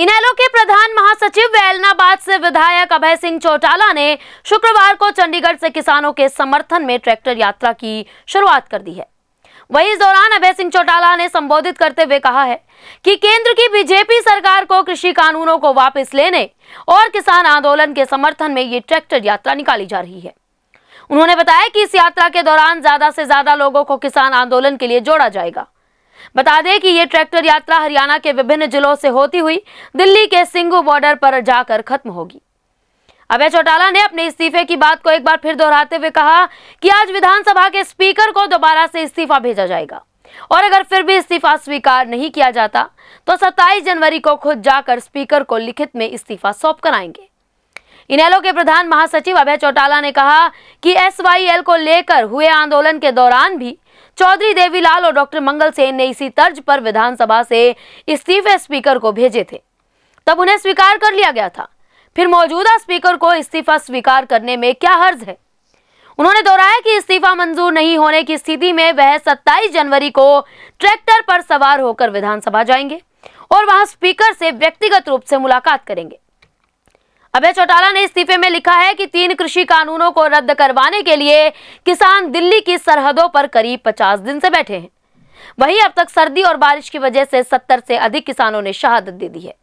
इनेलो के प्रधान महासचिव वेलनाबाद एलनाबाद से विधायक अभय सिंह चौटाला ने शुक्रवार को चंडीगढ़ से किसानों के समर्थन में ट्रैक्टर यात्रा की शुरुआत कर दी है वहीं इस दौरान अभय सिंह चौटाला ने संबोधित करते हुए कहा है कि केंद्र की बीजेपी सरकार को कृषि कानूनों को वापस लेने और किसान आंदोलन के समर्थन में ये ट्रैक्टर यात्रा निकाली जा रही है उन्होंने बताया कि इस यात्रा के दौरान ज्यादा से ज्यादा लोगों को किसान आंदोलन के लिए जोड़ा जाएगा बता दें कि ये ट्रैक्टर यात्रा हरियाणा के विभिन्न जिलों से होती हुई दिल्ली के सिंगू बॉर्डर पर जाकर खत्म होगी अभय चौटाला ने अपने इस्तीफे की बात को एक बार फिर दोहराते हुए कहा कि आज विधानसभा के स्पीकर को दोबारा से इस्तीफा भेजा जाएगा और अगर फिर भी इस्तीफा स्वीकार नहीं किया जाता तो 27 जनवरी को खुद जाकर स्पीकर को लिखित में इस्तीफा सौंप कर आएंगे इनेलो के प्रधान महासचिव अभय चौटाला ने कहा कि एस को लेकर हुए आंदोलन के दौरान भी चौधरी देवीलाल और डॉक्टर मंगल सेन ने इसी तर्ज पर विधानसभा से इस्तीफे स्पीकर को भेजे थे तब उन्हें स्वीकार कर लिया गया था फिर मौजूदा स्पीकर को इस्तीफा स्वीकार करने में क्या हर्ज है उन्होंने दोहराया कि इस्तीफा मंजूर नहीं होने की स्थिति में वह 27 जनवरी को ट्रैक्टर पर सवार होकर विधानसभा जाएंगे और वहां स्पीकर से व्यक्तिगत रूप से मुलाकात करेंगे अभय चौटाला ने इस्तीफे में लिखा है कि तीन कृषि कानूनों को रद्द करवाने के लिए किसान दिल्ली की सरहदों पर करीब 50 दिन से बैठे हैं वहीं अब तक सर्दी और बारिश की वजह से 70 से अधिक किसानों ने शहादत दे दी है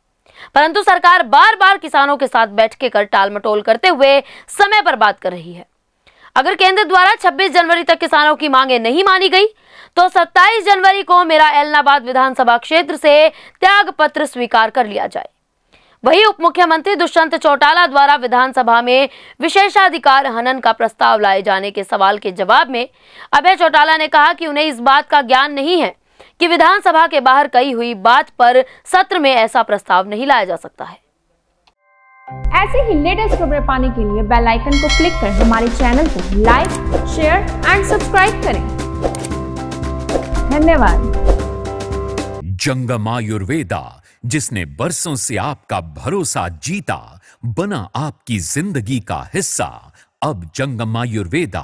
परंतु सरकार बार बार किसानों के साथ बैठके कर टालमटोल करते हुए समय पर बात कर रही है अगर केंद्र द्वारा 26 जनवरी तक किसानों की मांगे नहीं मानी गई तो 27 जनवरी को मेरा एलनाबाद विधानसभा क्षेत्र से त्याग पत्र स्वीकार कर लिया जाए वहीं उप मुख्यमंत्री दुष्यंत चौटाला द्वारा विधानसभा में विशेषाधिकार हनन का प्रस्ताव लाए जाने के सवाल के जवाब में अभय चौटाला ने कहा कि उन्हें इस बात का ज्ञान नहीं है कि विधानसभा के बाहर कही हुई बात पर सत्र में ऐसा प्रस्ताव नहीं लाया जा सकता है ऐसे ही लेटेस्ट खबरें पाने के लिए बेल आइकन को क्लिक कर हमारे चैनल को लाइक शेयर एंड सब्सक्राइब करें धन्यवाद जंगम आयुर्वेदा जिसने बरसों से आपका भरोसा जीता बना आपकी जिंदगी का हिस्सा अब जंगम आयुर्वेदा